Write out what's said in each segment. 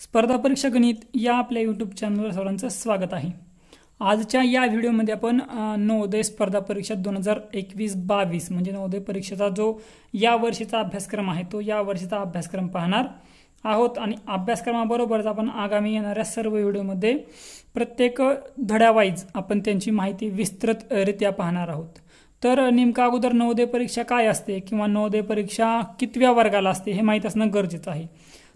स्पर्धा परीक्षा गणित या आपल्या यूट्यूब चॅनलवर सर्वांचं स्वागत आहे आजच्या या व्हिडिओमध्ये आपण नवोदय स्पर्धा परीक्षा दोन हजार एकवीस बावीस म्हणजे नवोदय परीक्षेचा जो या वर्षीचा अभ्यासक्रम आहे तो या वर्षीचा अभ्यासक्रम पाहणार आहोत आणि अभ्यासक्रमाबरोबरच आपण आगामी येणाऱ्या सर्व व्हिडिओमध्ये प्रत्येक धड्यावाईज आपण त्यांची माहिती विस्तृतरित्या पाहणार आहोत तर नेमका अगोदर नवोदय परीक्षा काय असते किंवा नवोदय परीक्षा कितव्या वर्गाला असते हे माहीत असणं गरजेचं आहे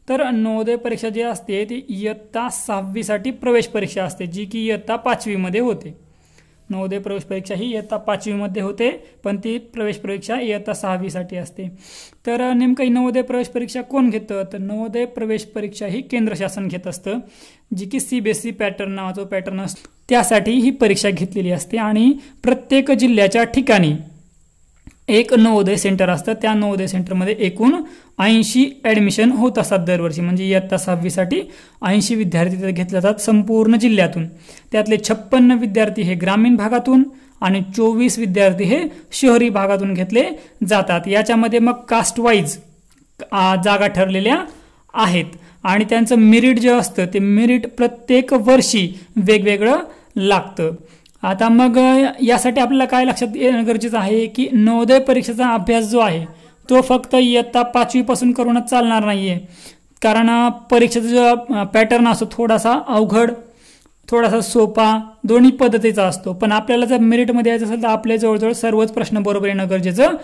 तर नवोदय परीक्षा जी असते ती इयत्ता सहावीसाठी प्रवेश परीक्षा असते जी की इयत्ता पाचवीमध्ये होते नवोदय प्रवेश परीक्षा ही इयत्ता पाचवीमध्ये होते पण ती प्रवेश परीक्षा इयत्ता सहावीसाठी असते तर नेमकं नवोदय प्रवेश परीक्षा कोण घेतं तर नवोदय प्रवेश परीक्षा ही केंद्र शासन घेत असतं जी की C B S C pattern नावाचा पॅटर्न असतो त्यासाठी ही परीक्षा घेतलेली असते आणि प्रत्येक जिल्ह्याच्या ठिकाणी एक नवोदय सेंटर असतं त्या नवोदय सेंटरमध्ये एकूण ऐंशी ॲडमिशन होत असतात दरवर्षी म्हणजे इयत्ता सहावीसाठी ऐंशी विद्यार्थी तिथे घेतले जातात संपूर्ण जिल्ह्यातून त्यातले छप्पन्न विद्यार्थी हे ग्रामीण भागातून आणि चोवीस विद्यार्थी हे शहरी भागातून घेतले जातात याच्यामध्ये मग कास्ट वाईज जागा ठरलेल्या आहेत आणि त्यांचं मिरिट जे असतं ते मिरिट प्रत्येक वर्षी वेगवेगळं लागतं आता मग यासाठी आपल्याला काय लक्षात येणं गरजेचं आहे की नवोदय परीक्षेचा अभ्यास जो आहे तो फक्त इयत्ता पाचवीपासून करूनच चालणार नाही आहे कारण परीक्षेचा जो पॅटर्न असतो थोडासा अवघड थोडासा सोपा दोन्ही पद्धतीचा असतो पण आपल्याला जर मेरिटमध्ये यायचं असेल तर आपल्या जवळजवळ सर्वच प्रश्न बरोबर येणं गरजेचं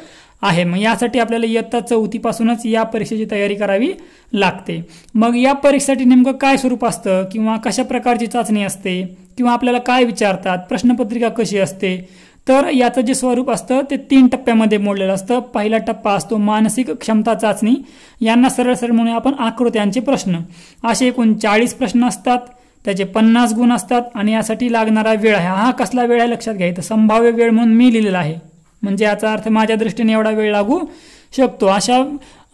आहे मग यासाठी आपल्याला इयत्ता चौथीपासूनच या परीक्षेची तयारी करावी लागते मग या परीक्षेसाठी नेमकं काय स्वरूप असतं किंवा कशा प्रकारची चाचणी असते किंवा आपल्याला काय विचारतात प्रश्नपत्रिका कशी असते तर याचं जे स्वरूप असतं ते तीन टप्प्यामध्ये मोडलेलं असतं पहिला टप्पा असतो मानसिक क्षमता चाचणी यांना सरळ सरळ म्हणून आपण आकृत्यांचे प्रश्न असे एकूण चाळीस प्रश्न असतात त्याचे पन्नास गुण असतात आणि यासाठी लागणारा वेळ आहे हा कसला वेळ आहे लक्षात घ्यायचा संभाव्य वेळ म्हणून मी लिहिलेला आहे म्हणजे याचा अर्थ माझ्या दृष्टीने एवढा वेळ लागू शकतो अशा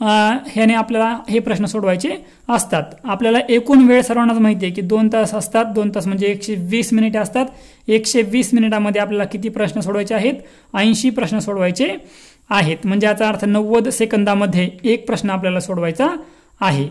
ह्याने आपल्याला हे प्रश्न सोडवायचे असतात आपल्याला एकूण वेळ सर्वांनाच माहिती आहे की दोन तास असतात दोन तास म्हणजे एकशे वीस मिनिटे असतात एकशे वीस मिनिटामध्ये आपल्याला किती प्रश्न सोडवायचे आहेत ऐंशी प्रश्न सोडवायचे आहेत म्हणजे याचा अर्थ नव्वद सेकंदामध्ये एक प्रश्न आपल्याला सोडवायचा आहे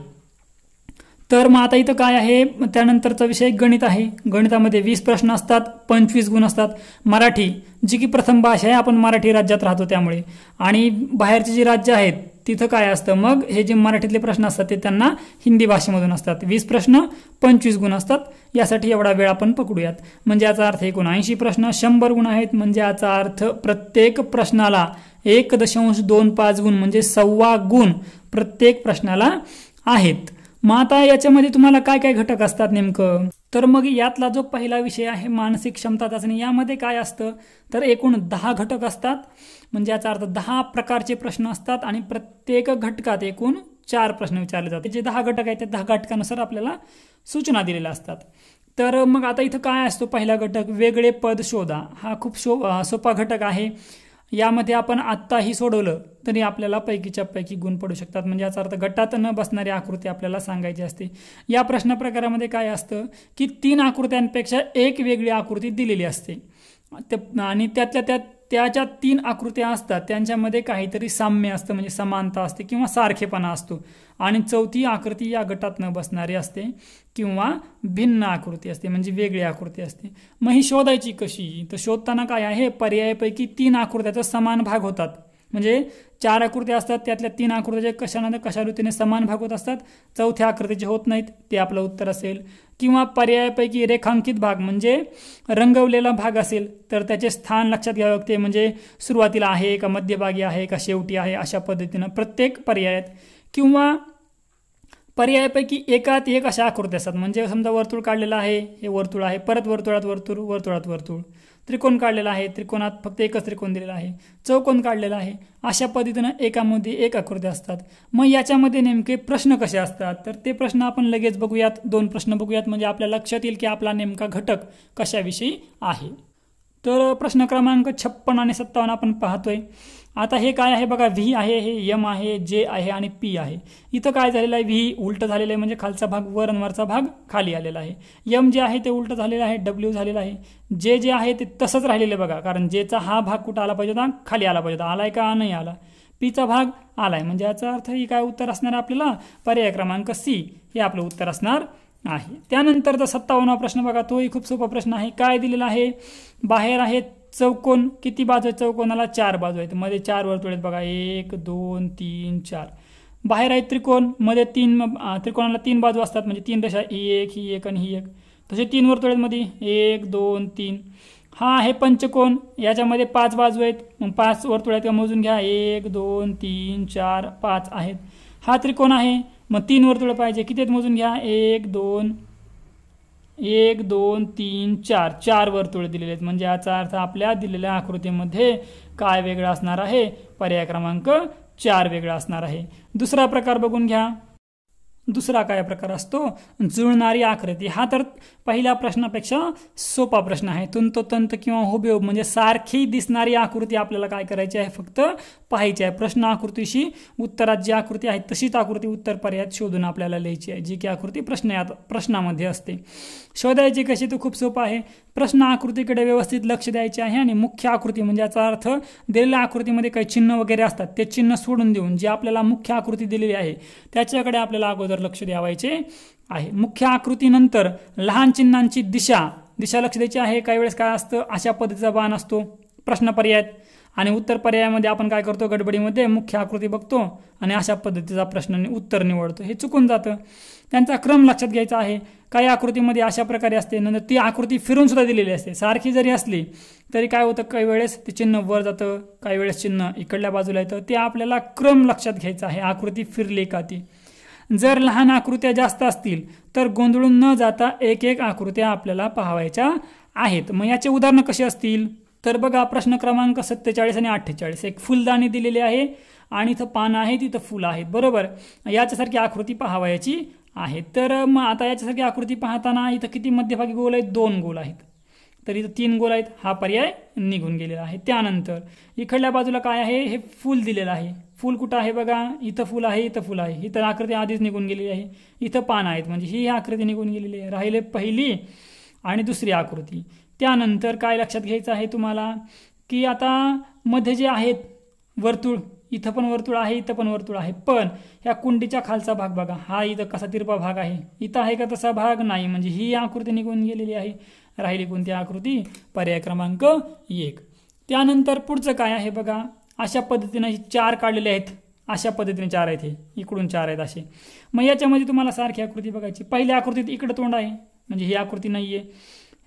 तर मग आता इथं काय आहे त्यानंतरचा विषय गणित आहे गणितामध्ये वीस प्रश्न असतात पंचवीस गुण असतात मराठी जी की प्रथम भाषा आहे आपण मराठी राज्यात राहतो त्यामुळे आणि बाहेरची जी राज्य आहेत तिथं काय असतं मग हे जे मराठीतले प्रश्न असतात ते त्यांना हिंदी भाषेमधून असतात वीस प्रश्न पंचवीस गुण असतात यासाठी एवढा वेळ आपण पकडूयात म्हणजे याचा अर्थ एकूण ऐंशी प्रश्न शंभर गुण आहेत म्हणजे याचा अर्थ प्रत्येक प्रश्नाला एक दशांश दोन पाच गुण म्हणजे सव्वा गुण प्रत्येक प्रश्नाला आहेत मग आता याच्यामध्ये तुम्हाला काय काय घटक असतात नेमकं तर मग यातला जो पहिला विषय आहे मानसिक क्षमता चाचणी यामध्ये काय असतं तर एकूण दहा घटक असतात म्हणजे याचा अर्थ दहा प्रकारचे प्रश्न असतात आणि प्रत्येक घटकात एकूण चार प्रश्न विचारले जातात जे दहा घटक आहेत त्या दहा घटकानुसार आपल्याला सूचना दिलेल्या असतात तर मग आता इथं काय असतो पहिला घटक वेगळे पद शोधा हा खूप शो सोपा घटक आहे यामध्ये आपण आत्ताही सोडवलं तरी आपल्याला पैकीच्या पैकी गुण पडू शकतात म्हणजे याचा अर्थ गटात न बसणारी आकृती आपल्याला सांगायची असते या प्रश्न प्रकारामध्ये काय असतं की तीन आकृत्यांपेक्षा एक वेगळी आकृती दिलेली असते आणि त्यातल्या त्यात त्या ज्या तीन आकृत्या असतात त्यांच्यामध्ये काहीतरी साम्य असतं म्हणजे समानता असते किंवा सारखेपणा असतो आणि चौथी आकृती या गटात न बसणारी असते किंवा भिन्न आकृती असते म्हणजे वेगळी आकृती असते मग ही शोधायची कशी तर शोधताना काय आहे पर्यायापैकी तीन आकृत्याचा समान भाग होतात म्हणजे चार आकृती असतात त्यातल्या तीन आकृत्या कशाना तर कशा ऋतीने समान भाग होत असतात चौथ्या आकृतीचे होत नाहीत ते आपलं उत्तर असेल किंवा पर्यायापैकी रेखांकित भाग म्हणजे रंगवलेला भाग असेल तर त्याचे स्थान लक्षात घ्यावे लागते म्हणजे सुरुवातीला आहे का मध्यभागी आहे का शेवटी आहे अशा पद्धतीनं प्रत्येक पर्यायात किंवा पर्यायापैकी एकात एक अशा आकृती असतात म्हणजे समजा वर्तुळ काढलेलं आहे हे वर्तुळ आहे परत वर्तुळात वर्तुळ वर्तुळात वर्तुळ त्रिकोण काढलेला आहे त्रिकोणात फक्त एकच त्रिकोण दिलेला आहे चौकोन काढलेला आहे अशा पद्धतीनं एकामध्ये एक आकृती असतात मग याच्यामध्ये नेमके प्रश्न कसे असतात तर ते प्रश्न आपण लगेच बघूयात दोन प्रश्न बघूयात म्हणजे आपल्या लक्षात येईल की आपला नेमका घटक कशाविषयी आहे तर प्रश्न क्रमांक छप्पन आणि सत्तावन्न आपण पाहतोय आता हे काय आहे बघा व्ही आहे हे यम आहे जे आहे आणि पी आहे इथं काय झालेलं आहे व्ही उलट झालेलं आहे म्हणजे खालचा भाग वर वरचा भाग खाली आलेला आहे यम जे आहे ते उलट झालेलं आहे डब्ल्यू झालेलं आहे जे जे आहे ते तसंच राहिलेलं आहे बघा कारण जेचा हा भाग कुठं आला पाहिजे होता खाली आला पाहिजे होता आलाय का नाही आला पीचा भाग आला आहे म्हणजे याचा अर्थ ही काय उत्तर असणार आपल्याला पर्याय क्रमांक सी हे आपलं उत्तर असणार आहे त्यानंतरचा सत्तावन्नवा प्रश्न बघा तोही खूप सोपा प्रश्न आहे काय दिलेला आहे बाहेर आहे चौकोन किती बाजू आहेत चौकोनाला चार बाजू आहेत मध्ये चार वर्तुळ आहेत बघा एक दोन तीन चार बाहेर आहेत त्रिकोण मध्ये तीन त्रिकोणाला तीन बाजू असतात म्हणजे तीन रेषा ही एक ही एक आणि ही एक तसे तीन वर्तुळ आहेत मध्ये एक दोन तीन हा आहे पंचकोन याच्यामध्ये पाच बाजू आहेत मग पाच वर्तुळ आहेत का मोजून घ्या एक दोन तीन चार पाच आहेत हा त्रिकोण आहे मग तीन वर्तुळ पाहिजे किती आहेत मोजून घ्या एक दोन एक दोन तीन चार चार वर्तुळे दिलेले आहेत म्हणजे याचा अर्थ आपल्या दिलेल्या आकृतीमध्ये काय वेगळा असणार आहे पर्याय क्रमांक चार वेगळा असणार आहे दुसरा प्रकार बघून घ्या दुसरा काय प्रकार असतो जुळणारी आकृती हा तर पहिल्या प्रश्नापेक्षा सोपा प्रश्न आहे तंतोतंत किंवा हुबेहूब म्हणजे सारखी दिसणारी आकृती आपल्याला काय करायची आहे फक्त पाहायची आहे प्रश्न आकृतीशी उत्तरात जी आकृती आहे तशीच आकृती उत्तर पर्यायात शोधून आपल्याला लिहायची आहे जी की आकृती प्रश्न प्रश्नामध्ये असते शोधायची कशी तो खूप सोपं आहे प्रश्न आकृतीकडे व्यवस्थित लक्ष द्यायचे आहे आणि मुख्य आकृती म्हणजे याचा अर्थ दिलेल्या आकृतीमध्ये काही चिन्ह वगैरे असतात ते चिन्ह सोडून देऊन जे आपल्याला मुख्य आकृती दिलेली आहे त्याच्याकडे आपल्याला अगोदर लक्ष द्यावायचे आहे मुख्य आकृतीनंतर लहान चिन्हांची दिशा दिशा लक्ष द्यायची आहे काही वेळेस काय असतं अशा पद्धतीचा बाण असतो प्रश्न पर्याय आणि उत्तर पर्यायामध्ये आपण काय करतो गडबडीमध्ये मुख्य आकृती बघतो आणि अशा पद्धतीचा प्रश्न उत्तर निवडतो हे चुकून जातं त्यांचा क्रम लक्षात घ्यायचा आहे काही आकृतीमध्ये अशा प्रकारे असते नंतर ती आकृती फिरून सुद्धा दिलेली असते सारखी जरी असली तरी काय होतं काही वेळेस ते चिन्ह वर जातं काही वेळेस चिन्ह इकडल्या बाजूला येतं ते आपल्याला क्रम लक्षात घ्यायचा आहे आकृती फिरली का ती जर लहान आकृत्या जास्त असतील तर गोंधळून न जाता एक एक आकृत्या आपल्याला पाहावायच्या आहेत मग याचे उदाहरणं कशी असतील तर बघा प्रश्न क्रमांक सत्तेचाळीस आणि अठ्ठेचाळीस एक फुलदाणी दिलेली आहे आणि इथं पानं आहे तिथं फुलं आहेत बरोबर याच्यासारखी आकृती पाहावयाची आहे तर मग आता याच्यासारखी आकृती पाहताना इथं किती मध्यभागी गोल आहेत दोन गोल आहेत तर इथं तीन गोल आहेत हा पर्याय निघून गेलेला आहे त्यानंतर इकडल्या बाजूला काय आहे हे फूल दिलेलं आहे फूल कुठं आहे बघा इथं फुल आहे इथं फुल आहे इथं आकृती आधीच निघून गेलेली आहे इथं पानं आहेत म्हणजे ही आकृती निघून गेलेली आहे राहिले पहिली आणि दुसरी आकृती त्यानंतर काय लक्षात घ्यायचं आहे तुम्हाला की आता मध्ये जे आहेत वर्तुळ इथं पण वर्तुळ आहे इथं पण वर्तुळ आहे पण ह्या कुंडीच्या खालचा भाग बघा हा इथं कसा तिरपा भाग आहे इथं आहे का तसा भाग नाही म्हणजे ही आकृती निघून गेलेली आहे राहिली कोणती आकृती पर्याय क्रमांक एक त्यानंतर पुढचं काय आहे बघा अशा पद्धतीनं ही चार काढलेले आहेत अशा पद्धतीने चार आहेत हे इकडून चार आहेत असे मग याच्यामध्ये तुम्हाला सारखी आकृती बघायची पहिल्या आकृतीत इकडं तोंड आहे म्हणजे ही आकृती नाही आहे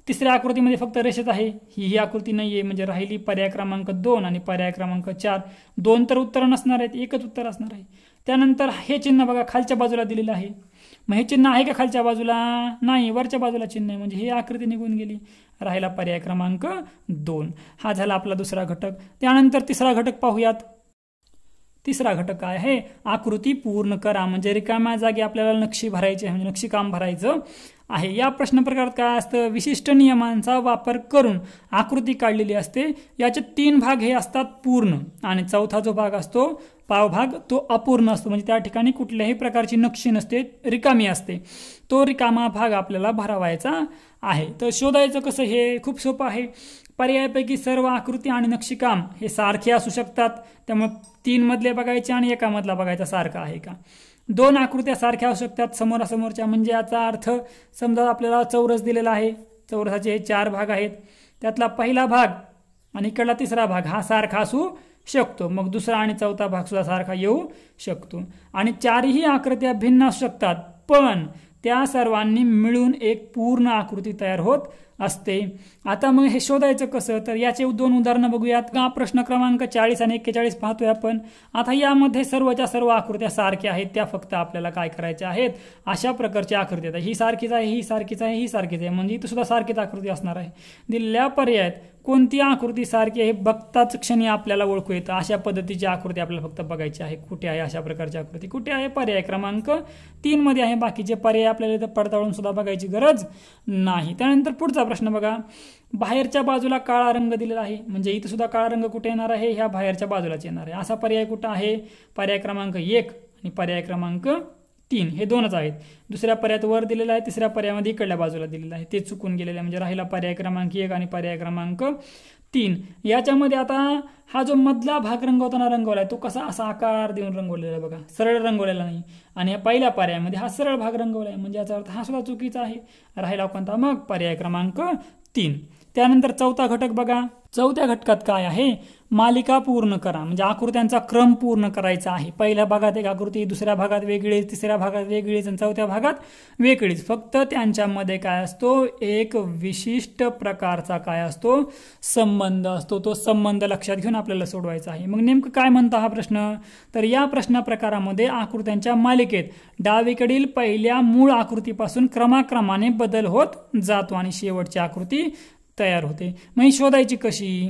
तिसऱ्या आकृतीमध्ये फक्त रेषेत आहे ही ही आकृती नाही आहे म्हणजे राहिली पर्याय क्रमांक दोन आणि पर्याय क्रमांक चार दोन तर उत्तर नसणार आहेत एकच उत्तर असणार आहे त्यानंतर हे चिन्ह बघा खालच्या बाजूला दिलेलं आहे मग हे चिन्ह आहे का खालच्या बाजूला नाही वरच्या बाजूला चिन्ह आहे म्हणजे ही आकृती निघून गेली राहिला पर्याय क्रमांक दोन हा झाला आपला दुसरा घटक त्यानंतर तिसरा घटक पाहूयात तिसरा घटक काय आहे आकृती पूर्ण करा म्हणजे रिकाम्या जागी आपल्याला नक्षी भरायची आहे म्हणजे नक्षीकाम भरायचं आहे या प्रश्न प्रकारात काय असतं विशिष्ट नियमांचा वापर करून आकृती काढलेली असते याचे तीन भाग हे असतात पूर्ण आणि चौथा जो भाग असतो पावभाग तो अपूर्ण असतो म्हणजे त्या ठिकाणी कुठल्याही प्रकारची नक्षी नसते रिकामी असते तो रिकामा भाग आपल्याला भरावायचा आहे तर शोधायचं कसं हे खूप सोपं आहे पर्यायापैकी सर्व आकृती आणि नक्षीकाम हे सारखे असू शकतात त्यामुळे तीनमधले बघायचे आणि एकामधला बघायचा सारखा आहे का दोन आकृत्या सारख्या असू शकतात समोरासमोरच्या म्हणजे याचा अर्थ समजा आपल्याला चौरस दिलेला आहे चौरसाचे हे चार भाग आहेत त्यातला पहिला भाग आणि इकडला तिसरा भाग हा सारखा असू शकतो मग दुसरा आणि चौथा भाग सुद्धा सारखा येऊ शकतो आणि चारही आकृत्या भिन्न असू शकतात पण त्या सर्वांनी मिळून एक पूर्ण आकृती तयार होत असते आता मग हे शोधायचं कसं तर याचे दोन उदाहरणं बघूयात का प्रश्न क्रमांक चाळीस आणि एक्केचाळीस पाहतोय आपण आता यामध्ये सर्वच्या सर्व आकृत्या सारख्या आहेत त्या फक्त आपल्याला काय करायच्या आहेत अशा प्रकारच्या आकृत्या ही सारखीच आहे ही सारखीच आहे ही सारखीच आहे म्हणजे इथं सुद्धा सारखीच आकृती असणार आहे दिलेल्या पर्यायात कोणती आकृती सारखी आहे बघताच क्षणी आपल्याला ओळखू येतं अशा पद्धतीची आकृती आपल्याला फक्त बघायची आहे कुठे आहे अशा प्रकारची आकृती कुठे आहे पर्याय क्रमांक मध्ये आहे बाकीचे पर्याय आपल्याला इथं पडताळून सुद्धा बघायची गरज नाही त्यानंतर पुढचा प्रश्न बघा बाहेरच्या बाजूला काळा रंग दिलेला आहे म्हणजे इथं सुद्धा काळा रंग कुठे येणार आहे ह्या बाहेरच्या बाजूलाच येणार आहे असा पर्याय कुठं आहे पर्याय क्रमांक एक आणि पर्याय क्रमांक तीन हे दोनच आहेत दुसऱ्या पर्यायात वर दिलेला आहे तिसऱ्या पर्यायामध्ये इकडल्या बाजूला दिलेलं आहे ते चुकून गेलेलं आहे म्हणजे राहिला पर्याय क्रमांक एक आणि पर्याय क्रमांक तीन याच्यामध्ये आता हा जो मधला भाग रंगवताना रंगवला आहे तो कसा असा आकार देऊन रंगवलेला आहे बघा सरळ रंगवलेला नाही आणि या पहिल्या पर्यायामध्ये हा सरळ भाग रंगवला आहे म्हणजे याचा अर्थ हा सुद्धा चुकीचा आहे राहिला कोणता मग पर्याय क्रमांक तीन त्यानंतर चौथा घटक बघा चौथ्या घटकात काय आहे मालिका पूर्ण करा म्हणजे आकृत्यांचा क्रम पूर्ण करायचा आहे पहिल्या भागात एक आकृती दुसऱ्या भागात वेगळीच तिसऱ्या भागात वेगळीच आणि चौथ्या भागात वेगळीच फक्त त्यांच्यामध्ये काय असतो एक विशिष्ट प्रकारचा काय असतो संबंध असतो तो संबंध लक्षात घेऊन आपल्याला सोडवायचा आहे मग नेमकं काय म्हणतो हा प्रश्न तर या प्रश्न प्रकारामध्ये आकृत्यांच्या मालिकेत डावीकडील पहिल्या मूळ आकृतीपासून क्रमाक्रमाने बदल होत जातो आणि शेवटची आकृती तयार होते मग शोधायची कशी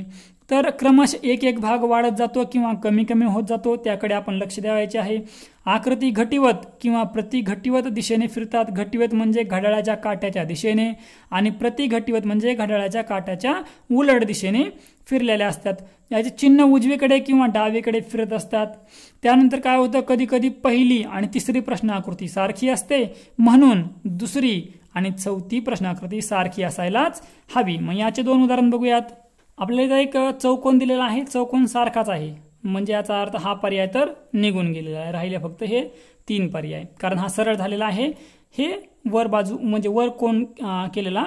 तर क्रमश एक एक भाग वाढत जातो किंवा कमी कमी होत जातो त्याकडे आपण लक्ष द्यावायचे आहे आकृती घटिवत किंवा प्रतिघटिवत दिशेने फिरतात घटिवत म्हणजे घड्याळाच्या काट्याच्या दिशेने आणि प्रतिघटिवत म्हणजे घड्याळाच्या काट्याच्या उलट दिशेने फिरलेल्या असतात याचे चिन्ह उजवीकडे किंवा डावीकडे फिरत असतात त्यानंतर काय होतं कधी कधी पहिली आणि तिसरी प्रश्नाकृती सारखी असते म्हणून दुसरी आणि चौथी प्रश्नाकृती सारखी असायलाच हवी मग याचे दोन उदाहरण बघूयात आपल्याला एक चौकोन दिलेला आहे चौकोन सारखाच आहे म्हणजे याचा अर्थ हा पर्याय तर निघून गेलेला आहे राहिले फक्त हे तीन पर्याय कारण हा सरळ झालेला आहे हे वर बाजू म्हणजे वर कोण केलेला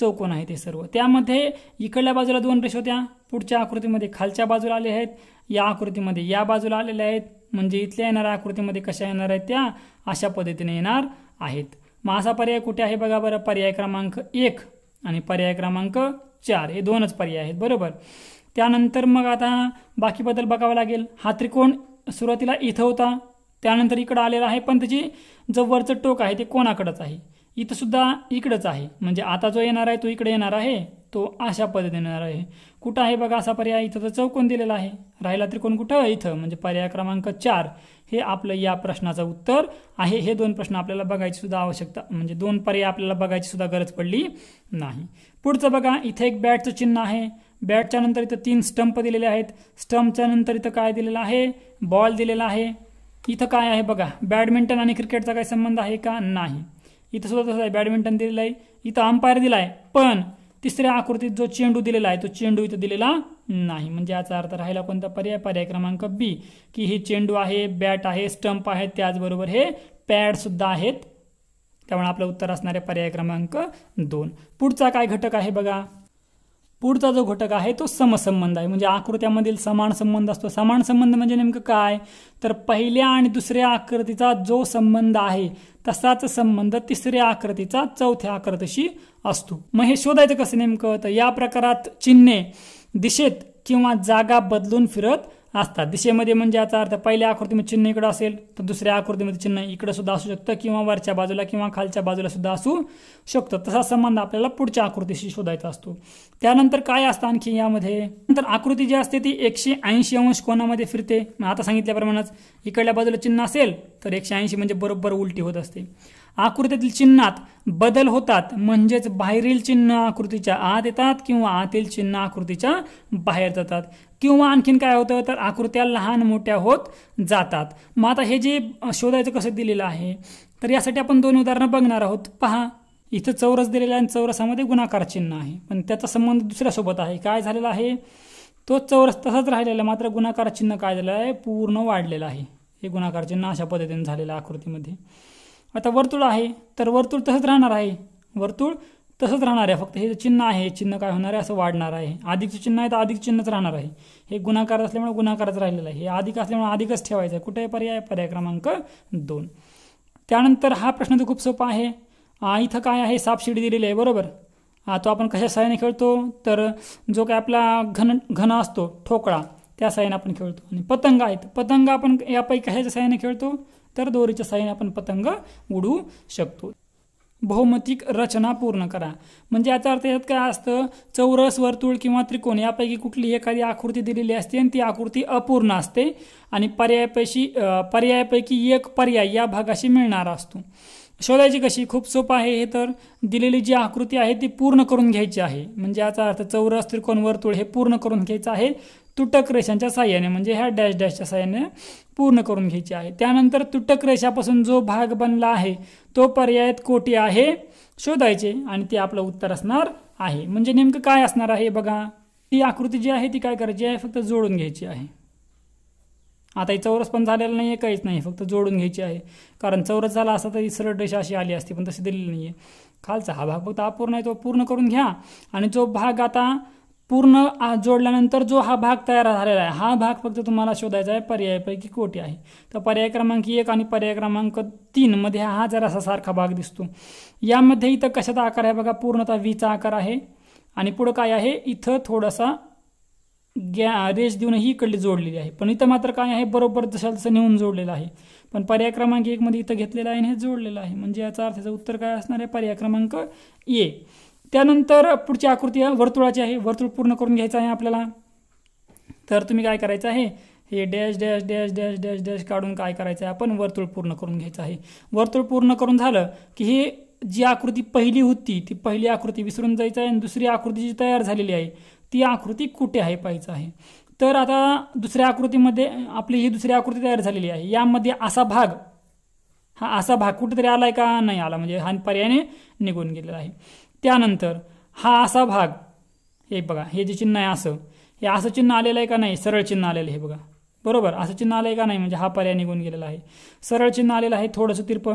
चौकोन आहे ते सर्व त्यामध्ये इकडल्या बाजूला दोन रेष होत्या पुढच्या आकृतीमध्ये खालच्या बाजूला आले आहेत या आकृतीमध्ये या बाजूला आलेले आहेत म्हणजे इथल्या येणाऱ्या आकृतीमध्ये कशा येणार आहेत त्या अशा पद्धतीने येणार आहेत मग असा पर्याय कुठे आहे बघा बरं पर्याय क्रमांक एक आणि पर्याय क्रमांक चार हे दोनच पर्याय आहेत बरोबर त्यानंतर मग आता बाकी बदल बघावा लागेल हा त्रिकोण सुरुवातीला इथं होता त्यानंतर इकडं आलेला आहे पण त्याची जो वरचं टोक आहे ते कोणाकडंच आहे इथं सुद्धा इकडंच आहे म्हणजे आता जो येणार आहे तो इकडे येणार आहे तो अशा पद्धतीने येणार आहे कुठं आहे बघा असा पर्याय इथं तर चौकोन दिलेला आहे राहिला त्रिकोण कुठं इथं म्हणजे पर्याय क्रमांक चार हे आपलं या प्रश्नाचं उत्तर आहे हे दोन प्रश्न आपल्याला बघायची सुद्धा आवश्यकता म्हणजे दोन पर्याय आपल्याला बघायची सुद्धा गरज पडली नाही पुढचं बघा इथे एक बॅटचं चिन्ह आहे बॅटच्या नंतर इथं तीन स्टंप दिलेले आहेत स्टंपच्या नंतर इथं काय दिलेलं आहे बॉल दिलेला आहे इथं काय आहे बघा बॅडमिंटन आणि क्रिकेटचा काही संबंध आहे का नाही इथं सुद्धा तसं आहे बॅडमिंटन दिलेलं आहे इथं अंपायर दिला आहे पण तिसऱ्या आकृतीत जो चेंडू दिलेला आहे तो चेंडू इथं दिलेला नाही म्हणजे याचा अर्थ राहिला कोणता पर्याय पर्याय क्रमांक बी की हे चेंडू आहे बॅट आहे स्टंप आहे त्याचबरोबर हे पॅड सुद्धा आहेत त्यामुळे आपलं उत्तर आहे पर्याय क्रमांक दोन पुढचा काय घटक आहे बघा पुढचा जो घटक आहे तो समसंबंध आहे म्हणजे आकृत्यामधील समान संबंध असतो समान संबंध म्हणजे नेमकं काय तर पहिल्या आणि दुसऱ्या आकृतीचा जो संबंध आहे तसाच संबंध तिसऱ्या आकृतीचा चौथ्या आकृतीशी असतो मग हे शोधायचं कसं नेमकं तर या प्रकारात चिन्हे दिशेत किंवा जागा बदलून फिरत असतात दिशेमध्ये म्हणजे याचा अर्थ पहिल्या आकृतीमध्ये चिन्ह इकडं असेल तर दुसऱ्या आकृतीमध्ये चिन्ह इकडं सुद्धा असू शकतं किंवा वरच्या बाजूला किंवा खालच्या बाजूला सुद्धा असू शकतं तसा संबंध आपल्याला पुढच्या आकृतीशी शोधायचा असतो त्यानंतर काय असतं आणखी यामध्ये नंतर आकृती जी असते ती एकशे ऐंशी अंश कोणामध्ये फिरते आता सांगितल्याप्रमाणेच इकडल्या बाजूला चिन्ह असेल तर एकशे ऐंशी म्हणजे बरोबर उलटी होत असते आकृतीतील चिन्हात बदल होतात म्हणजेच बाहेरील चिन्ह आकृतीच्या आत येतात किंवा आतील चिन्ह आकृतीच्या बाहेर जातात किंवा आणखीन काय होतं तर आकृत्या लहान मोठ्या होत जातात मग आता हे जे शोधायचं कसं दिलेलं आहे तर यासाठी आपण दोन उदाहरणं बघणार आहोत पहा इथं चौरस आहे आणि चौरसामध्ये गुणाकार चिन्ह आहे पण त्याचा संबंध दुसऱ्यासोबत आहे काय झालेला आहे तो चौरस तसाच राहिलेला मात्र गुणाकार चिन्ह काय झालेलं आहे पूर्ण वाढलेलं आहे हे गुणाकार चिन्ह अशा पद्धतीने झालेलं आकृतीमध्ये आता वर्तुळ आहे तर वर्तुळ तसंच राहणार आहे वर्तुळ तसंच राहणार आहे फक्त हे जे चिन्ह आहे चिन्ह काय होणार आहे असं वाढणार आहे अधिकचं चिन्ह आहे तर अधिक चिन्हच राहणार आहे हे गुणाकार असल्यामुळे गुणाकारच राहिलेलं आहे हे अधिक असल्यामुळे अधिकच ठेवायचं आहे कुठे पर्याय पर्याय क्रमांक दोन त्यानंतर हा प्रश्न तर खूप सोपा आहे इथं काय आहे सापशिडी दिलेली आहे बरोबर तो आपण कशा साह्याने खेळतो तर जो काय आपला घन घन असतो ठोकळा त्या सहाय्याने आपण खेळतो आणि पतंग आहेत पतंग आपण यापैकी कशाच्या साह्याने खेळतो तर दोरीच्या साह्याने आपण पतंग उडू शकतो बहुमतिक रचना पूर्ण करा म्हणजे याचा अर्थ यात काय असतं चौरस वर्तुळ किंवा त्रिकोण यापैकी कुठली एखादी आकृती दिलेली असते आणि ती आकृती अपूर्ण असते आणि पैशी पर्यायापैकी एक पर्याय या भागाशी मिळणारा असतो शोधायची कशी खूप सोपं आहे हे तर दिलेली जी आकृती आहे ती पूर्ण करून घ्यायची आहे म्हणजे याचा अर्थ चौरस त्रिकोण वर्तुळ हे पूर्ण करून घ्यायचं आहे तुटक रेषांच्या साह्याने म्हणजे ह्या डॅश डॅशच्या साह्याने पूर्ण करून घ्यायची आहे त्यानंतर तुटक रेषापासून जो भाग बनला आहे तो पर्यायात कोटी आहे शोधायचे आणि ते आपलं उत्तर असणार आहे म्हणजे नेमकं काय असणार आहे बघा ती आकृती जी आहे ती काय करायची आहे फक्त जोडून घ्यायची आहे आता चौरस पण झालेला नाही आहे काहीच नाही फक्त जोडून घ्यायची आहे कारण चौरस झाला असता तरी सरळ रेषा अशी आली असती पण तशी दिलेली नाही आहे खालचा हा भाग फक्त अपूर्ण आहे तो पूर्ण करून घ्या आणि जो भाग आता पूर्ण जोडल्यानंतर जो हा भाग तयार झालेला आहे हा भाग फक्त तुम्हाला शोधायचा आहे पर्यायापैकी कोटी आहे तर पर्याय क्रमांक एक आणि पर्याय क्रमांक तीनमध्ये हा जर सारखा भाग दिसतो यामध्ये इथं कशाचा आकार आहे बघा पूर्णतः वीचा आकार आहे आणि पुढं काय आहे इथं थोडासा गॅ रेश देऊन ही इकडली जोडलेली आहे पण इथं मात्र काय आहे बरोबर जशा नेऊन जोडलेलं आहे पण पर्याय क्रमांक एकमध्ये इथं घेतलेला आहे आणि हे जोडलेलं आहे म्हणजे याचा अर्थ याचं उत्तर काय असणार आहे पर्याय क्रमांक ए त्यानंतर पुढची आकृती वर्तुळाची आहे वर्तुळ पूर्ण करून घ्यायचं आहे आपल्याला तर तुम्ही काय करायचं आहे हे dash dash dash dash dash dash काढून काय करायचं आहे आपण वर्तुळ पूर्ण करून घ्यायचं आहे वर्तुळ पूर्ण करून झालं की ही जी आकृती पहिली होती ती पहिली आकृती विसरून जायचं आहे आणि दुसरी आकृती जी तयार झालेली आहे ती आकृती कुठे आहे पाहिजे आहे तर आता दुसऱ्या आकृतीमध्ये आपली ही दुसरी आकृती तयार झालेली आहे यामध्ये असा भाग हा असा भाग कुठेतरी आला आहे का नाही आला म्हणजे हा पर्यायाने निघून गेलेला आहे त्यानंतर हा असा भाग हे बघा हे जे चिन्ह आहे असं हे असं चिन्ह आलेलं आहे का नाही सरळ चिन्ह आलेलं आहे बघा बरोबर असं चिन्ह आलं आहे का नाही म्हणजे हा पर्याय निघून गेलेला आहे सरळ चिन्ह आलेलं आहे थोडंसं तिरप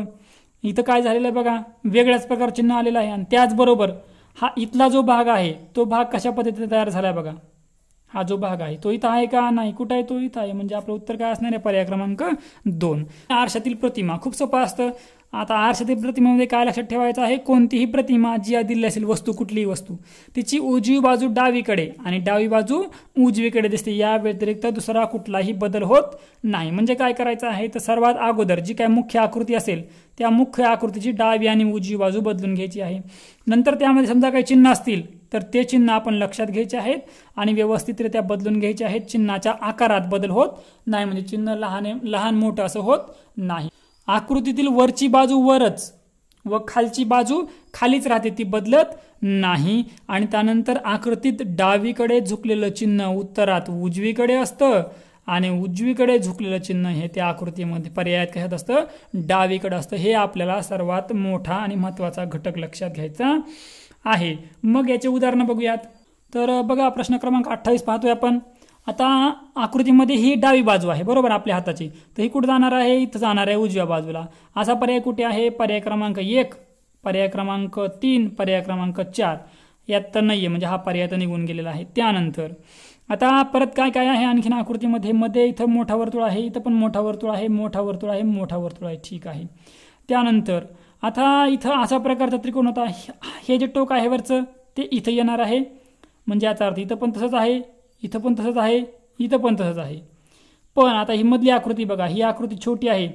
इथं काय झालेलं आहे बघा वेगळ्याच प्रकार चिन्ह आलेलं आहे आणि त्याचबरोबर हा इथला जो भाग आहे तो भाग कशा पद्धतीने तयार झाला आहे बघा हा जो भाग आहे तो इथं आहे का नाही कुठं आहे तो इथं आहे म्हणजे आपलं उत्तर काय असणार आहे पर्याय क्रमांक दोन आरशातील प्रतिमा खूप सोपं असतं आता आरशातील प्रतिमेमध्ये काय लक्षात ठेवायचं आहे कोणतीही प्रतिमा जी आधी दिली असेल वस्तू कुठलीही वस्तू तिची उजवी बाजू डावीकडे आणि डावी बाजू उजवीकडे दिसते या व्यतिरिक्त दुसरा कुठलाही बदल होत नाही म्हणजे काय करायचं आहे तर सर्वात अगोदर जी काय मुख्य आकृती असेल त्या मुख्य आकृतीची डावी आणि उजवी बाजू बदलून घ्यायची आहे नंतर त्यामध्ये समजा काही चिन्ह असतील तर ते चिन्ह आपण लक्षात घ्यायचे आहेत आणि व्यवस्थितरित्या बदलून घ्यायचे आहेत चिन्हाच्या आकारात बदल होत नाही म्हणजे चिन्ह लहान लहान मोठं असं होत नाही आकृतीतील वरची बाजू वरच व खालची बाजू खालीच राहते ती बदलत नाही आणि त्यानंतर आकृतीत डावीकडे झुकलेलं चिन्ह उत्तरात उजवीकडे असतं आणि उजवीकडे झुकलेलं चिन्ह हे त्या आकृतीमध्ये पर्यायात कशात असतं डावीकडे असतं हे आपल्याला सर्वात मोठा आणि महत्त्वाचा घटक लक्षात घ्यायचा आहे मग याचे उदाहरणं बघूयात तर बघा प्रश्न क्रमांक अठ्ठावीस पाहतोय आपण आता आकृतीमध्ये ही डावी बाजू आहे बरोबर आपल्या हाताची तर ही कुठं जाणार आहे इथं जाणार आहे उजव्या बाजूला असा पर्याय कुठे आहे पर्याय क्रमांक एक पर्याय क्रमांक तीन पर्याय क्रमांक चार यात तर नाही आहे म्हणजे हा पर्याय तर निघून गेलेला आहे त्यानंतर आता परत काय काय आहे आणखीन आकृतीमध्ये मध्ये इथं मोठा वर्तुळ आहे इथं पण मोठा वर्तुळ आहे मोठा वर्तुळ आहे मोठा वर्तुळ आहे ठीक आहे त्यानंतर आता इथं असा प्रकारचा त्रिकोण होता हे जे टोक आहे वरचं ते इथं येणार आहे म्हणजे याचा अर्थ इथं पण तसंच आहे इथं पण तसंच आहे इथं पण तसंच आहे पण आता ही मधली आकृती बघा ही आकृती छोटी आहे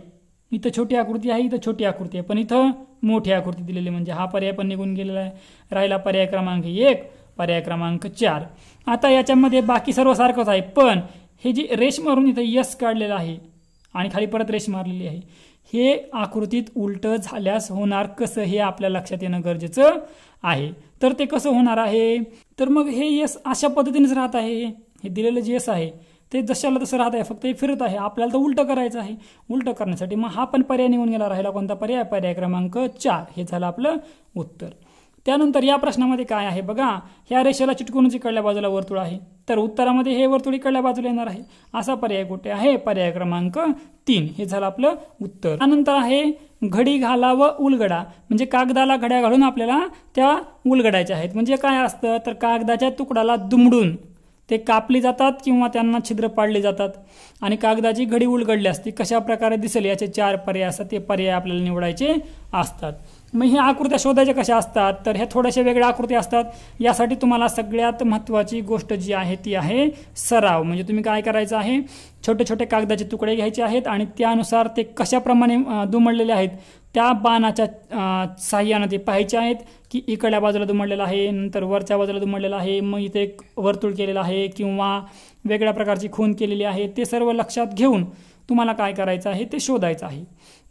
इथं छोटी आकृती आहे इथं छोटी आकृती आहे पण इथं मोठी आकृती दिलेली म्हणजे हा पर्याय पण निघून गेलेला आहे राहिला पर्याय क्रमांक एक पर्याय क्रमांक चार आता याच्यामध्ये बाकी सर्व सारखंच आहे पण हे जे रेश मारून इथं यस काढलेलं आहे आणि खाली परत रेश मारलेली आहे हे आकृतीत उलट झाल्यास होणार कसं हे आपल्या लक्षात येणं गरजेचं आहे तर ते कसं होणार आहे तर मग हे यस अशा पद्धतीनेच राहत आहे हे दिलेलं जे यस आहे ते जशाला तसं राहत आहे फक्त हे फिरत आहे आपल्याला तर उलट करायचं आहे उलट करण्यासाठी मग हा पण पर्याय निघून गेला राहिला कोणता पर्याय पर्याय क्रमांक चार हे झालं आपलं उत्तर त्यानंतर या प्रश्नामध्ये काय आहे बघा ह्या रेषेला जी इकडल्या बाजूला वर्तुळ आहे तर उत्तरामध्ये हे वर्तुळ इकडल्या बाजूला येणार आहे असा पर्याय कुठे आहे पर्याय क्रमांक तीन हे झालं आपलं उत्तर त्यानंतर आहे घडी घाला व उलगडा म्हणजे कागदाला घड्या घालून आपल्याला त्या उलगडायच्या आहेत म्हणजे काय असतं तर कागदाच्या तुकड्याला दुमडून ते कापले जातात किंवा त्यांना छिद्र पाडले जातात आणि कागदाची घडी उलगडली असती कशा प्रकारे दिसेल याचे चार पर्याय असतात ते पर्याय आपल्याला निवडायचे असतात मग ह्या आकृत्या शोधायच्या कशा असतात तर ह्या थोड्याशा वेगळ्या आकृत्या असतात यासाठी तुम्हाला सगळ्यात महत्त्वाची गोष्ट जी आहे ती आहे सराव म्हणजे तुम्ही काय करायचं आहे छोटे छोटे कागदाचे तुकडे घ्यायचे आहेत आणि त्यानुसार ते कशाप्रमाणे दुमडलेले आहेत त्या बाणाच्या साह्यानं ते पाहायचे आहेत की इकड्या बाजूला दुमडलेलं आहे नंतर वरच्या बाजूला दुमडलेलं आहे मग इथे एक वर्तुळ केलेलं आहे किंवा वेगळ्या प्रकारची खून केलेली आहे ते सर्व लक्षात घेऊन तुम्हाला काय करायचं आहे ते शोधायचं आहे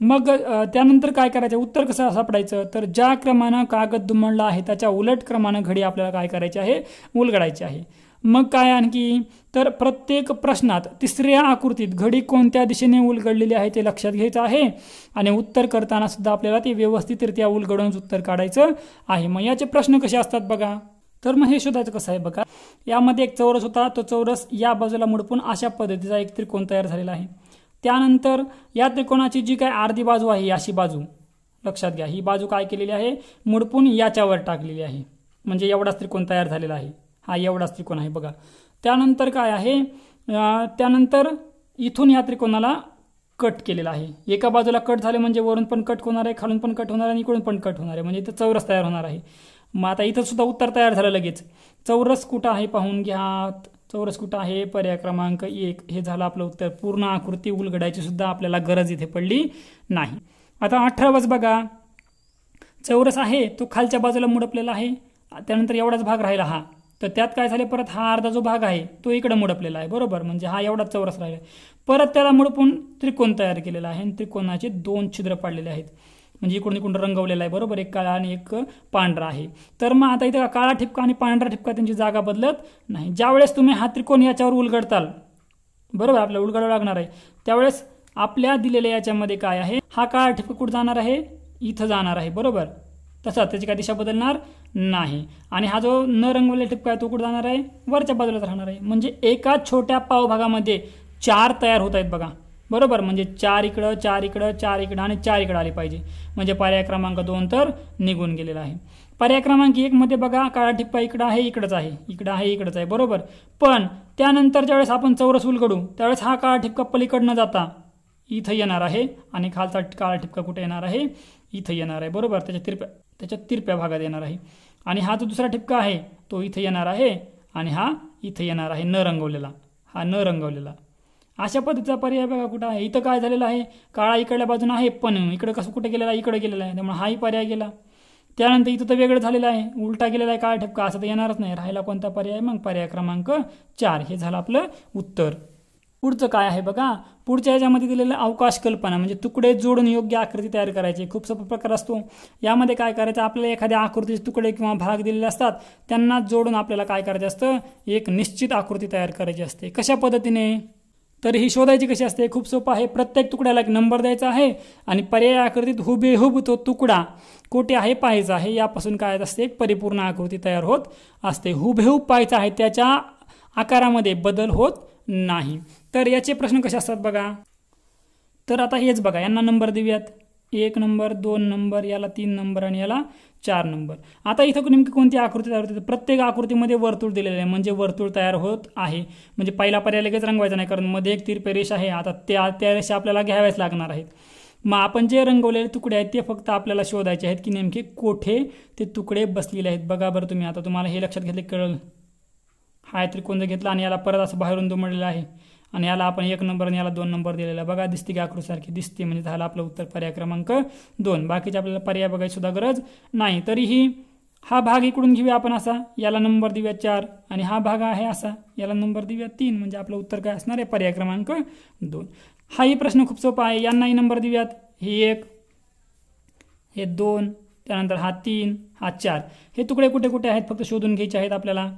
मग त्यानंतर काय करायचं उत्तर कसं सापडायचं तर ज्या क्रमानं कागद दुमडला आहे त्याच्या उलट क्रमानं घडी आपल्याला काय करायची आहे उलगडायची आहे मग काय आणखी तर प्रत्येक प्रश्नात तिसऱ्या आकृतीत घडी कोणत्या दिशेने उलगडलेली आहे ते लक्षात घ्यायचं आहे आणि उत्तर करताना सुद्धा आपल्याला ते व्यवस्थितरित्या उलगडूनच उत्तर काढायचं आहे मग याचे प्रश्न कसे असतात बघा तर मग हे शोधायचं कसं आहे बघा यामध्ये एक चौरस होता तो चौरस या बाजूला मुडपून अशा पद्धतीचा एक त्रिकोण तयार झालेला आहे त्यानंतर या त्रिकोणाची जी काय अर्धी बाजू आहे अशी बाजू लक्षात घ्या ही बाजू काय केलेली आहे मुडपून याच्यावर टाकलेली आहे म्हणजे एवढाच त्रिकोण तयार झालेला आहे हा एवढाच त्रिकोण आहे बघा त्यानंतर काय आहे त्यानंतर इथून या त्रिकोणाला कट केलेला आहे एका बाजूला कट झाले म्हणजे वरून पण कट होणार आहे खालून पण कट होणार आहे आणि इकडून पण कट होणार आहे म्हणजे इथं चौरस तयार होणार आहे मग आता इथं सुद्धा उत्तर तयार झालं लगेच चौरस कुठं आहे पाहून घ्या चौरस कुठं आहे पर्याय क्रमांक एक हे झालं आपलं उत्तर पूर्ण आकृती उलगडायची सुद्धा आपल्याला गरज इथे पडली नाही आता अठरावाच बघा चौरस आहे तो खालच्या बाजूला मुडपलेला आहे त्यानंतर एवढाच भाग राहिला हा तर त्यात काय झाले परत हा अर्धा जो भाग आहे तो इकडे मुडपलेला आहे बरोबर म्हणजे हा एवढाच चौरस राहिला परत त्याला मुडपून त्रिकोण तयार केलेला आहे आणि त्रिकोणाचे दोन छिद्र पाडलेले आहेत म्हणजे इकडून इकडून रंगवलेला आहे बरोबर एक काळा आणि एक पांढरा आहे तर मग आता इथं काळा ठिपका आणि पांढरा ठिपका त्यांची जागा बदलत नाही ज्यावेळेस तुम्ही हा त्रिकोण याच्यावर उलगडताल बरोबर आपल्याला उलगडावं लागणार आहे त्यावेळेस आपल्या दिलेल्या याच्यामध्ये काय आहे हा काळा ठिपका कुठं जाणार आहे इथं जाणार आहे बरोबर तसा त्याची काय दिशा बदलणार नाही आणि हा जो न रंगवलेला ठिपका आहे तो कुठं जाणार आहे वरच्या बाजूलाच राहणार आहे म्हणजे एका छोट्या पावभागामध्ये चार तयार होत आहेत बघा बरोबर म्हणजे चार इकडं चार इकडं चार इकडं आणि चार इकडं आले पाहिजे म्हणजे पर्याय क्रमांक दोन तर निघून गेलेला आहे पर्याय क्रमांक मध्ये बघा काळा ठिप्पा इकडं आहे इकडंच आहे इकडं आहे इकडंच आहे बरोबर पण त्यानंतर ज्यावेळेस आपण चौरस उलगडू त्यावेळेस हा काळा ठिपका पलीकडनं जाता इथं येणार आहे आणि खालचा काळा ठिपका कुठे येणार आहे इथं येणार आहे बरोबर त्याच्या तिरप्या त्याच्या तिरप्या भागात येणार आहे आणि हा जो दुसरा ठिपका आहे तो इथं येणार आहे आणि हा इथं येणार आहे न रंगवलेला हा न रंगवलेला अशा पद्धतीचा पर्याय बघा कुठं आहे इथं काय झालेलं आहे काळा इकडल्या बाजून आहे पण इकडं कसं कुठं गेलेला आहे इकडं गेलेला आहे त्यामुळे हाही पर्याय गेला त्यानंतर इथं तर वेगळं झालेलं आहे उलटा गेलेला आहे काय ठपका असं तर येणारच नाही राहिला कोणता पर्याय मग पर्याय क्रमांक चार हे झालं आपलं उत्तर पुढचं काय आहे बघा पुढच्या याच्यामध्ये दिलेलं अवकाश कल्पना म्हणजे तुकडे जोडून योग्य आकृती तयार करायची खूप सोपा प्रकार असतो यामध्ये काय करायचं आपल्याला एखाद्या आकृतीचे तुकडे किंवा भाग दिलेले असतात त्यांना जोडून आपल्याला काय करायचं असतं एक निश्चित आकृती तयार करायची असते कशा पद्धतीने तर ही शोधायची कशी असते खूप सोपं आहे प्रत्येक तुकड्याला एक नंबर द्यायचा आहे आणि पर्याय आकृतीत हुबेहूब तो तुकडा कोठे आहे पाहायचा आहे यापासून काय असते एक परिपूर्ण आकृती तयार होत असते हुबेहूब पाहायचा आहे त्याच्या आकारामध्ये बदल होत नाही तर याचे प्रश्न कसे असतात बघा तर आता हेच बघा यांना नंबर देऊयात एक नंबर दोन नंबर याला तीन नंबर आणि याला चार नंबर आता इथं नेमकी कोणती आकृती तयार होते प्रत्येक आकृतीमध्ये वर्तुळ दिलेलं आहे म्हणजे वर्तुळ तयार होत आहे म्हणजे पहिला पर्याय लगेच रंगवायचा नाही कारण मध्ये एक तिरपे रेष आहे आता त्या त्या रेषा आपल्याला घ्याव्याच लागणार आहेत मग आपण जे रंगवलेले तुकडे आहेत ते फक्त आपल्याला शोधायचे आहेत की नेमके कोठे ते तुकडे बसलेले आहेत बघा बरं तुम्ही आता तुम्हाला हे लक्षात घेतले कळल हा त्रिकोण जर घेतला आणि याला परत असं बाहेरून दुमडलेलं आहे आणि याला आपण एक नंबर आणि याला दोन नंबर दिलेला बघा दिसते की सारखी दिसते म्हणजे झालं आपलं उत्तर पर्याय क्रमांक दोन बाकीचे आपल्याला पर्याय बघायची सुद्धा गरज नाही तरीही हा भाग इकडून घेऊया आपण असा याला नंबर देऊया चार आणि हा भाग आहे असा याला नंबर देऊया तीन म्हणजे आपलं उत्तर काय असणार आहे पर्याय क्रमांक दोन हाही प्रश्न खूप सोपा आहे यांनाही नंबर देऊयात हे एक हे दोन त्यानंतर हा तीन हा चार हे तुकडे कुठे कुठे आहेत फक्त शोधून घ्यायचे आहेत आपल्याला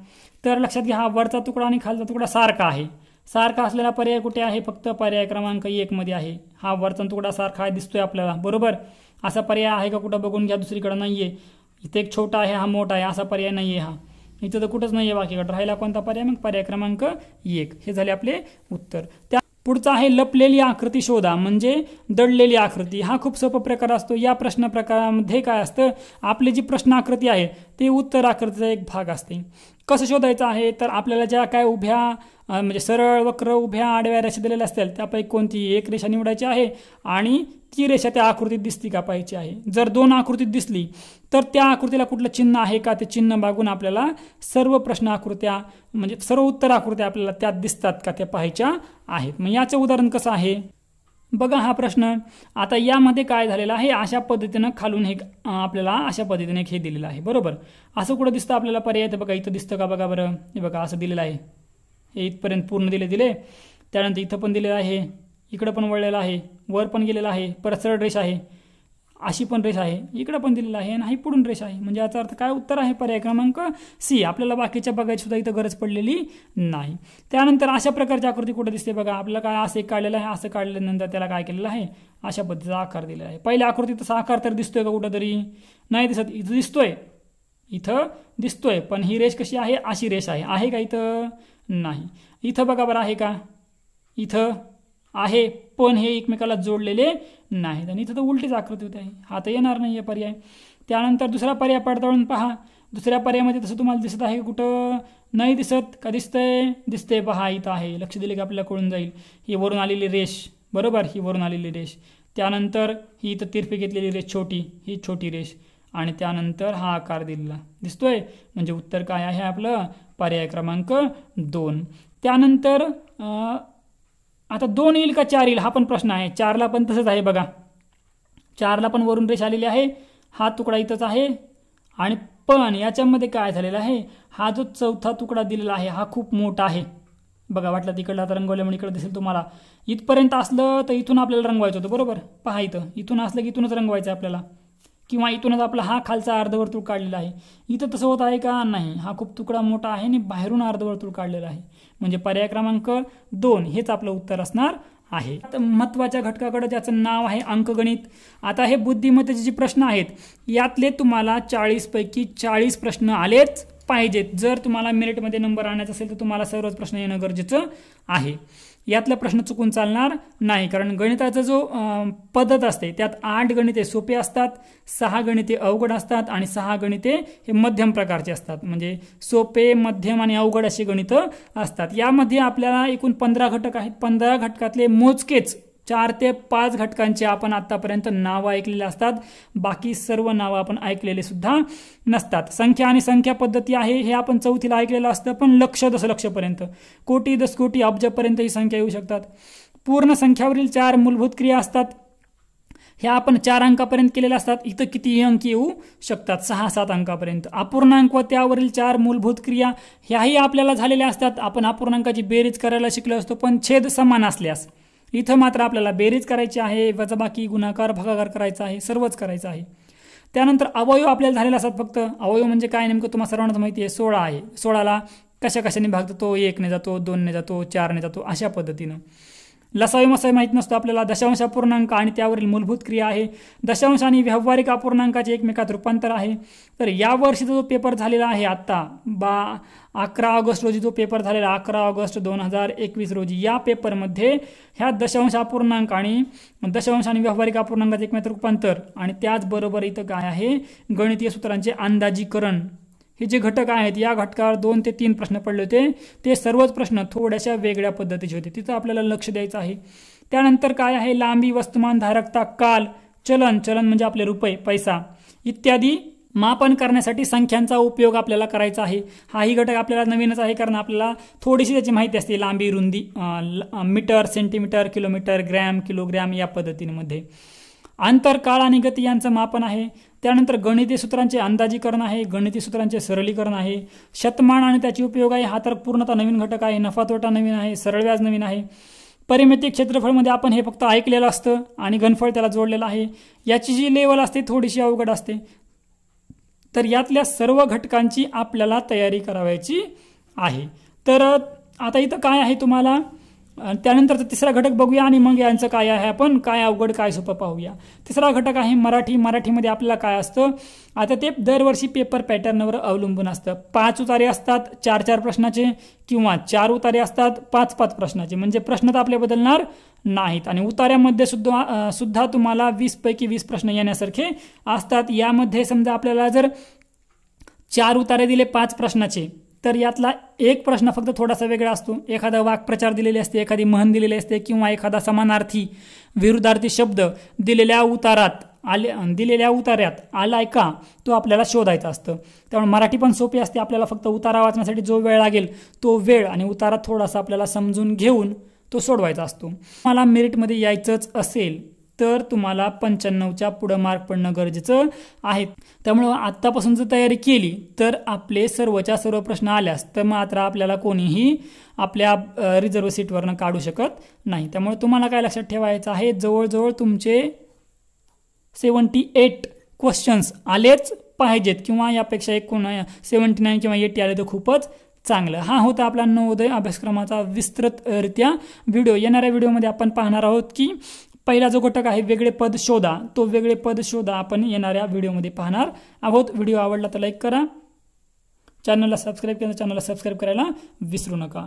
तर लक्षात घ्या हा वरचा तुकडा आणि खालचा तुकडा सारखा आहे सारखा असलेला पर्याय कुठे आहे फक्त पर्याय क्रमांक एक मध्ये आहे हा वर्तन तुकडा सारखा दिसतोय आपल्याला बरोबर असा पर्याय आहे का कुठं बघून घ्या दुसरीकडं नाहीये इथे एक छोटा आहे हा मोठा आहे असा पर्याय नाहीये हा इथं तर कुठंच नाहीये आहे बाकीकडं राहिला कोणता पर्याय मग पर्याय क्रमांक एक हे झाले आपले उत्तर त्या पुढचा आहे लपलेली आकृती शोधा म्हणजे दडलेली आकृती हा खूप सोपा प्रकार असतो या प्रश्न प्रकारामध्ये काय असतं आपली जी प्रश्न आकृती आहे ती उत्तर आकृतीचा एक भाग असते कसं शोधायचं आहे तर आपल्याला ज्या काय उभ्या म्हणजे सरळ वक्र उभ्या आडव्या रेषा दिलेल्या असतील त्यापैकी कोणती एक रेषा निवडायची आहे आणि ती रेषा त्या आकृतीत दिसती का पाहिजे आहे जर दोन आकृतीत दिसली तर त्या आकृतीला कुठलं चिन्ह आहे का ते चिन्ह मागून आपल्याला सर्व प्रश्न आकृत्या म्हणजे सर्व उत्तर आकृत्या आपल्याला त्यात दिसतात का त्या पाहायच्या आहेत मग याचं उदाहरण कसं आहे बघा हा प्रश्न आता यामध्ये काय झालेला आहे अशा पद्धतीनं खालून हे आपल्याला अशा पद्धतीने हे दिलेलं आहे बरोबर असं कुठं दिसतं आपल्याला पर्याय तर बघा इथं दिसतं का बघा बरं हे बघा असं दिलेलं आहे हे इथपर्यंत पूर्ण दिले दिले त्यानंतर इथं पण दिलेलं आहे इकडं पण वळलेलं आहे वर पण गेलेलं आहे परत सरळ आहे अशी पण रेष आहे इकडं पण दिलेला आहे आणि ही पुढून रेष आहे म्हणजे याचा अर्थ काय उत्तर आहे पर्याय क्रमांक सी आपल्याला बाकीच्या बघायची सुद्धा इथं गरज पडलेली नाही त्यानंतर अशा प्रकारची आकृती कुठं दिसते बघा आपल्याला काय असं एक काढलेलं आहे असं काढल्यानंतर त्याला काय केलेलं आहे अशा पद्धतीचा आकार दिलेला आहे पहिल्या आकृती तसा आकार तर दिसतोय का कुठंतरी नाही दिसत इथं दिसतोय इथं दिसतोय पण ही रेष कशी आहे अशी रेष आहे आहे का इथं नाही इथं बघा बरं आहे का इथं आहे पण हे एकमेकाला जोडलेले नाहीत आणि इथं तर उलटीच आकृती होते आहे हा तर येणार नाही आहे पर्याय त्यानंतर दुसरा पर्याय पडताळून पहा दुसऱ्या पर्यायामध्ये तसं तुम्हाला दिसत आहे कुठं नाही दिसत का दिसतंय दिसतंय पहा इथं आहे लक्ष दिले की आपल्याला कळून जाईल ही वरून आलेली रेष बरोबर ही वरून आलेली रेष त्यानंतर ही इथं तिरपी घेतलेली रेष छोटी ही छोटी रेष आणि त्यानंतर हा आकार दिलेला दिसतोय म्हणजे उत्तर काय आहे आपलं पर्याय क्रमांक दोन त्यानंतर आता दोन येईल का चार येईल हा पण प्रश्न आहे चारला पण तसंच आहे बघा चारला पण वरून रेष आलेली आहे हा तुकडा इथंच आहे आणि पण याच्यामध्ये काय झालेला आहे हा जो चौथा तुकडा दिलेला आहे हा खूप मोठा आहे बघा वाटलं तिकडला आता रंगवल्यामुळे इकडं दिसेल तुम्हाला इथपर्यंत असलं तर इथून आपल्याला रंगवायचं होतं बरोबर पहा इथं इथून असलं की इथूनच रंगवायचं आपल्याला किंवा इथूनच आपला हा खालचा अर्धवर्तुळ काढलेला आहे इथं तसं होत आहे का नाही हा खूप तुकडा मोठा आहे आणि बाहेरून अर्धवर्तुळ काढलेला आहे म्हणजे पर्याय क्रमांक दोन हेच आपलं उत्तर असणार आहे महत्वाच्या घटकाकडे ज्याचं नाव आहे अंकगणित आता हे बुद्धिमत्तेचे जे प्रश्न आहेत यातले तुम्हाला पैकी चाळीस प्रश्न आलेच पाहिजेत जर तुम्हाला मेरिटमध्ये नंबर आणायचा असेल तर तुम्हाला सर्वच प्रश्न येणं गरजेचं आहे यातला प्रश्न चुकून चालणार नाही कारण गणिताचा जो पद्धत असते त्यात आठ गणिते सोपे असतात सहा गणिते अवघड असतात आणि सहा गणिते हे मध्यम प्रकारचे असतात म्हणजे सोपे मध्यम आणि अवघड असे गणितं असतात यामध्ये आपल्याला एकूण पंधरा घटक आहेत पंधरा घटकातले मोजकेच चार ते पाच घटकांचे आपण आतापर्यंत नावं ऐकलेले असतात बाकी सर्व नावं आपण ऐकलेले सुद्धा नसतात संख्या आणि संख्या पद्धती आहे हे आपण चौथीला ऐकलेलं असतं पण लक्ष दशलक्षपर्यंत कोटी दस कोटी अब्जपर्यंत ही संख्या येऊ शकतात पूर्ण संख्यावरील चार मूलभूत क्रिया असतात ह्या आपण चार अंकापर्यंत केलेल्या असतात इथं कितीही अंक येऊ शकतात सहा सात अंकापर्यंत अपूर्णांक व त्यावरील चार मूलभूत क्रिया ह्याही आपल्याला झालेल्या असतात आपण अपूर्णांकाची बेरीज करायला शिकलो असतो पण छेद समान असल्यास इथं मात्र आपल्याला बेरीज करायची आहे वजबाकी गुणाकार भागाकार करायचा आहे सर्वच करायचं आहे त्यानंतर अवयव आपल्याला झालेला असतात फक्त अवयव म्हणजे काय नेमकं तुम्हाला सर्वांनाच माहिती आहे सोळा आहे सोळाला कशा कशाने भागतो तो एकने जातो दोनने जातो चारने जातो अशा पद्धतीनं लसावी मसावी माहीत नसतो आपल्याला दशांश अपूर्णांक आणि त्यावरील मूलभूत क्रिया आहे दशांश आणि व्यावहारिक अपूर्णांकाचे एकमेकात रूपांतर आहे तर या वर्षीचा जो पेपर झालेला आहे आत्ता बा अकरा ऑगस्ट रोजी जो पेपर झालेला अकरा ऑगस्ट दोन हजार एकवीस रोजी या पेपरमध्ये ह्या दशांश अपूर्णांक आणि दशांश आणि व्यावहारिक अपूर्णांकाचे एकमेकात रूपांतर आणि त्याचबरोबर इथं काय आहे गणितीय सूत्रांचे अंदाजीकरण हे जे घटक आहेत या घटकावर दोन ते तीन प्रश्न पडले होते ते सर्वच प्रश्न थोड्याशा वेगळ्या पद्धतीचे होते तिथं आपल्याला लक्ष द्यायचं आहे त्यानंतर काय आहे लांबी वस्तुमान धारकता काल चलन चलन म्हणजे आपले रुपये पैसा इत्यादी मापन करण्यासाठी संख्यांचा उपयोग आपल्याला करायचा आहे हाही घटक आपल्याला नवीनच आहे कारण आपल्याला थोडीशी त्याची माहिती असते लांबी रुंदी metre centimetre kilometre gram kilogram या पद्धतींमध्ये आंतरकाळ काळ आणि गती यांचं मापन आहे त्यानंतर गणिती सूत्रांचे अंदाजीकरण आहे गणिती सूत्रांचे सरलीकरण आहे शतमान आणि त्याची उपयोग आहे हा तर पूर्णतः नवीन घटक आहे नफा तोटा नवीन आहे सरळ व्याज नवीन आहे परिमिती क्षेत्रफळमध्ये आपण हे फक्त ऐकलेलं असतं आणि घनफळ त्याला जोडलेलं आहे याची जी लेवल असते थोडीशी अवघड असते तर यातल्या सर्व घटकांची आपल्याला तयारी करावायची आहे तर आता इथं काय आहे तुम्हाला आणि त्यानंतरचा तिसरा घटक बघूया आणि मग यांचं काय आहे आपण काय अवघड काय सोपं पाहूया तिसरा घटक आहे मराठी मराठीमध्ये आपल्याला काय असतं आता ते दरवर्षी पेपर पॅटर्नवर अवलंबून असतं पाच उतारे असतात चार चार प्रश्नाचे किंवा चार उतारे असतात पाच पाच प्रश्नाचे म्हणजे प्रश्न तर आपले बदलणार नाहीत आणि उतार्यामध्ये सुद्धा सुद्धा तुम्हाला वीसपैकी वीस प्रश्न येण्यासारखे असतात यामध्ये समजा आपल्याला जर चार उतारे दिले पाच प्रश्नाचे तर यातला एक प्रश्न फक्त थोडासा वेगळा असतो एखादा वाक्प्रचार दिलेले असते एखादी म्हण दिलेली असते किंवा एखादा समानार्थी विरुद्धार्थी शब्द दिलेल्या उतारात आले दिलेल्या उतार्यात आलाय का तो आपल्याला शोधायचा असतं त्यामुळे मराठी पण सोपी असते आपल्याला फक्त उतारा वाचण्यासाठी जो वेळ लागेल तो वेळ आणि उतारा थोडासा आपल्याला समजून घेऊन तो सोडवायचा असतो मला मेरिटमध्ये यायचंच असेल तर तुम्हाला पंच्याण्णवच्या पुढं मार्क पडणं गरजेचं आहे त्यामुळं आत्तापासून जर तयारी केली तर आपले सर्वच्या सर्व प्रश्न आल्यास तर मात्र आपल्याला कोणीही आपल्या रिझर्व सीटवरनं काढू शकत नाही त्यामुळे तुम्हाला काय लक्षात ठेवायचं आहे जवळजवळ तुमचे सेवन्टी एट क्वेश्चन्स आलेच पाहिजेत किंवा यापेक्षा एक कोण सेवन्टी नाईन किंवा एटी आले तर खूपच चांगलं हा होता आपला नवोदय अभ्यासक्रमाचा विस्तृतरित्या व्हिडिओ येणाऱ्या व्हिडिओमध्ये आपण पाहणार आहोत की पहिला जो घटक आहे वेगळे पद शोधा तो वेगळे पद शोधा आपण येणाऱ्या व्हिडिओमध्ये पाहणार आहोत व्हिडिओ आवडला तर लाईक करा चॅनलला सबस्क्राईब केलं चॅनलला सबस्क्राईब करायला विसरू नका